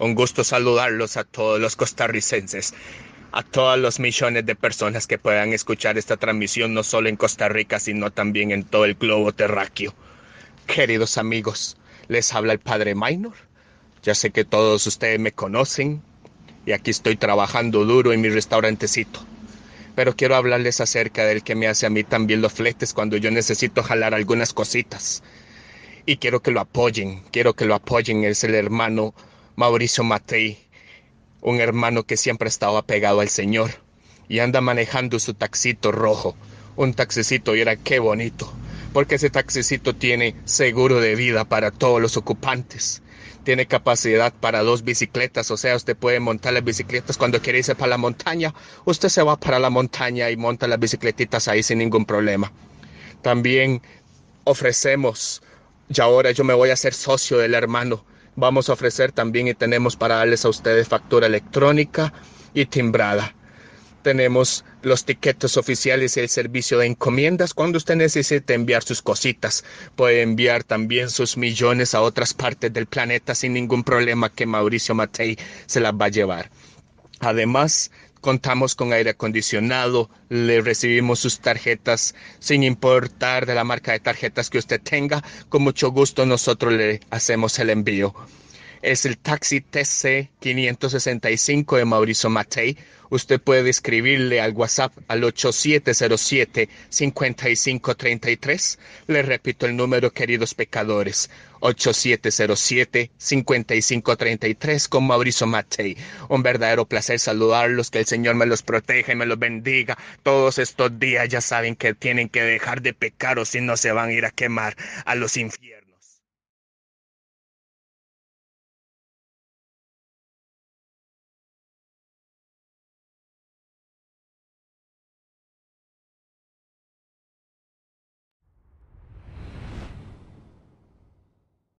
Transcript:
Un gusto saludarlos a todos los costarricenses, a todos los millones de personas que puedan escuchar esta transmisión no solo en Costa Rica, sino también en todo el globo terráqueo. Queridos amigos, les habla el Padre Minor. Ya sé que todos ustedes me conocen y aquí estoy trabajando duro en mi restaurantecito. Pero quiero hablarles acerca del que me hace a mí también los fletes cuando yo necesito jalar algunas cositas. Y quiero que lo apoyen, quiero que lo apoyen. Es el hermano Mauricio Matei, un hermano que siempre estaba apegado al Señor y anda manejando su taxito rojo, un taxicito y era qué bonito, porque ese taxicito tiene seguro de vida para todos los ocupantes. Tiene capacidad para dos bicicletas, o sea, usted puede montar las bicicletas cuando quiere irse para la montaña. Usted se va para la montaña y monta las bicicletitas ahí sin ningún problema. También ofrecemos, y ahora yo me voy a ser socio del hermano Vamos a ofrecer también y tenemos para darles a ustedes factura electrónica y timbrada. Tenemos los tiquetes oficiales y el servicio de encomiendas. Cuando usted necesite enviar sus cositas, puede enviar también sus millones a otras partes del planeta sin ningún problema que Mauricio Matei se las va a llevar. Además, contamos con aire acondicionado, le recibimos sus tarjetas sin importar de la marca de tarjetas que usted tenga. Con mucho gusto nosotros le hacemos el envío es el taxi TC565 de Mauricio Matei. Usted puede escribirle al WhatsApp al 8707-5533. Le repito el número, queridos pecadores, 8707-5533 con Mauricio Matei. Un verdadero placer saludarlos, que el Señor me los proteja y me los bendiga. Todos estos días ya saben que tienen que dejar de pecar o si no se van a ir a quemar a los infiernos.